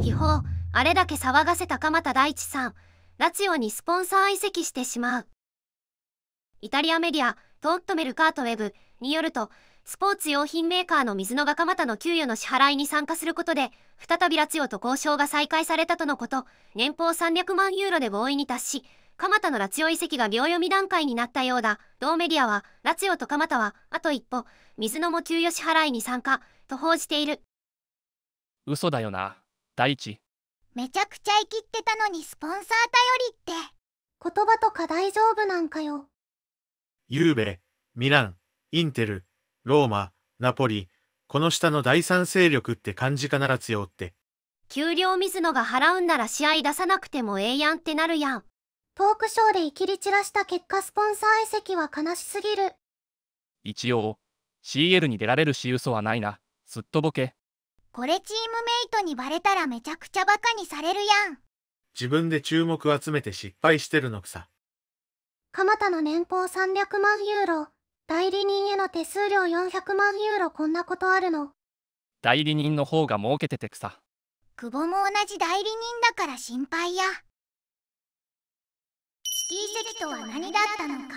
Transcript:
秘宝あれだけ騒がせた鎌田大地さんラチオにスポンサー移籍してしまうイタリアメディアトットメルカートウェブによるとスポーツ用品メーカーの水野が鎌田の給与の支払いに参加することで再びラチオと交渉が再開されたとのこと年俸300万ユーロで合意に達し鎌田のラチオ移籍が秒読み段階になったようだ。同メディアは、ラチオと鎌田は、あと一歩、水野も給与支払いに参加、と報じている。嘘だよな。第一めちゃくちゃ生きってたのにスポンサー頼りって言葉とか大丈夫なんかよゆうべミランインテルローマナポリこの下の第三勢力って感じかなら強って給料水野が払うんなら試合出さなくてもええやんってなるやんトークショーでいきり散らした結果スポンサー移籍は悲しすぎる一応 CL に出られるし嘘はないなすっとぼけこれチームメイトにバレたらめちゃくちゃバカにされるやん。自分で注目集めて失敗してるのくさ。蒲田の年俸300万ユーロ、代理人への手数料400万ユーロこんなことあるの。代理人の方が儲けててくさ。久保も同じ代理人だから心配や。シティセとは何だったのか。